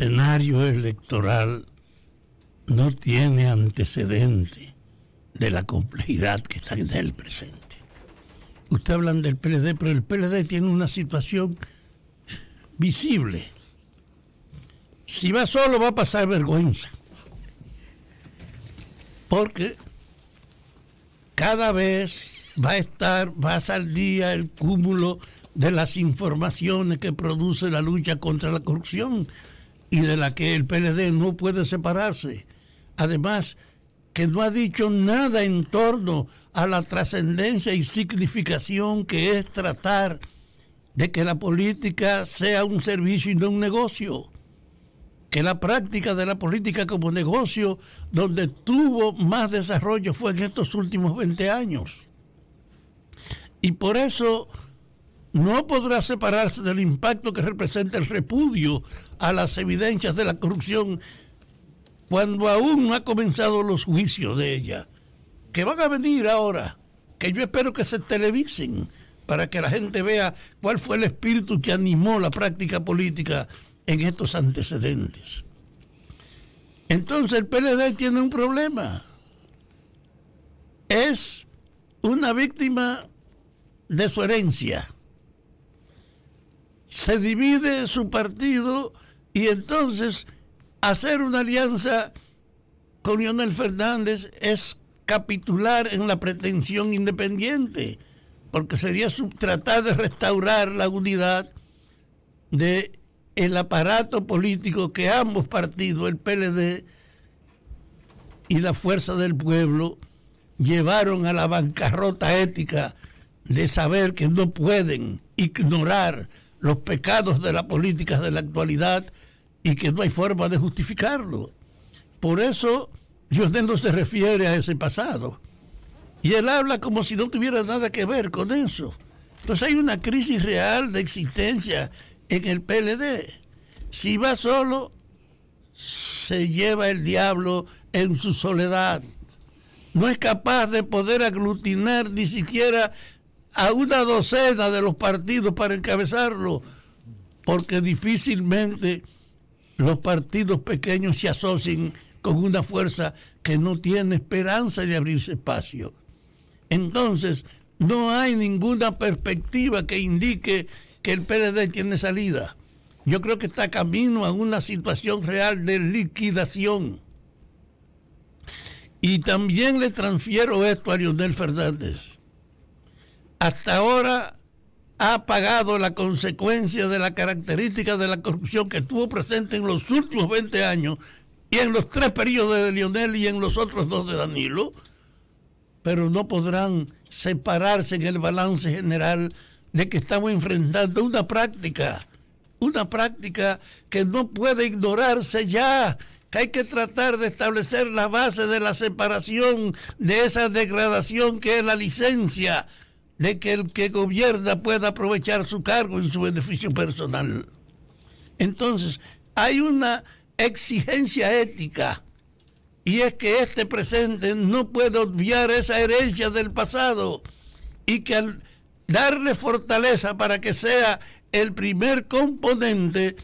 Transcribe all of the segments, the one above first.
escenario electoral no tiene antecedente de la complejidad que está en el presente. Usted hablan del PLD, pero el PLD tiene una situación visible. Si va solo va a pasar vergüenza. Porque cada vez va a estar va a día el cúmulo de las informaciones que produce la lucha contra la corrupción y de la que el PLD no puede separarse. Además, que no ha dicho nada en torno a la trascendencia y significación que es tratar de que la política sea un servicio y no un negocio. Que la práctica de la política como negocio, donde tuvo más desarrollo, fue en estos últimos 20 años. Y por eso no podrá separarse del impacto que representa el repudio a las evidencias de la corrupción cuando aún no ha comenzado los juicios de ella, que van a venir ahora, que yo espero que se televisen para que la gente vea cuál fue el espíritu que animó la práctica política en estos antecedentes. Entonces el PLD tiene un problema. Es una víctima de su herencia se divide su partido y entonces hacer una alianza con Leonel Fernández es capitular en la pretensión independiente, porque sería tratar de restaurar la unidad de el aparato político que ambos partidos, el PLD y la Fuerza del Pueblo, llevaron a la bancarrota ética de saber que no pueden ignorar los pecados de las políticas de la actualidad y que no hay forma de justificarlo. Por eso Diosdén no se refiere a ese pasado. Y él habla como si no tuviera nada que ver con eso. Entonces hay una crisis real de existencia en el PLD. Si va solo, se lleva el diablo en su soledad. No es capaz de poder aglutinar ni siquiera a una docena de los partidos para encabezarlo, porque difícilmente los partidos pequeños se asocian con una fuerza que no tiene esperanza de abrirse espacio. Entonces, no hay ninguna perspectiva que indique que el PLD tiene salida. Yo creo que está camino a una situación real de liquidación. Y también le transfiero esto a Lionel Fernández hasta ahora ha pagado la consecuencia de la característica de la corrupción que estuvo presente en los últimos 20 años y en los tres periodos de Lionel y en los otros dos de Danilo, pero no podrán separarse en el balance general de que estamos enfrentando una práctica, una práctica que no puede ignorarse ya, que hay que tratar de establecer la base de la separación de esa degradación que es la licencia de que el que gobierna pueda aprovechar su cargo y su beneficio personal. Entonces, hay una exigencia ética y es que este presente no puede obviar esa herencia del pasado y que al darle fortaleza para que sea el primer componente,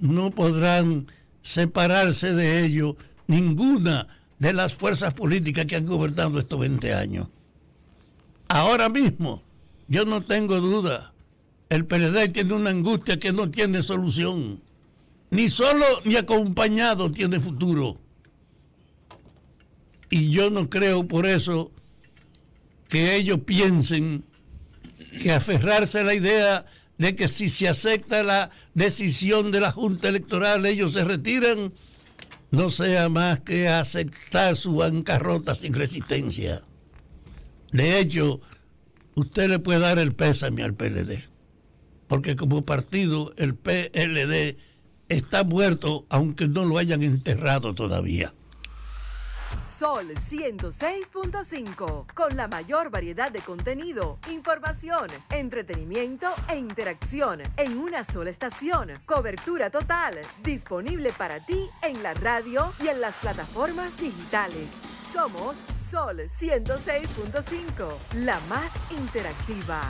no podrán separarse de ello ninguna de las fuerzas políticas que han gobernado estos 20 años ahora mismo, yo no tengo duda, el PLD tiene una angustia que no tiene solución. Ni solo ni acompañado tiene futuro. Y yo no creo por eso que ellos piensen que aferrarse a la idea de que si se acepta la decisión de la Junta Electoral ellos se retiran, no sea más que aceptar su bancarrota sin resistencia. De hecho, usted le puede dar el pésame al PLD, porque como partido el PLD está muerto aunque no lo hayan enterrado todavía. Sol 106.5, con la mayor variedad de contenido, información, entretenimiento e interacción en una sola estación. Cobertura total, disponible para ti en la radio y en las plataformas digitales. Somos Sol 106.5, la más interactiva.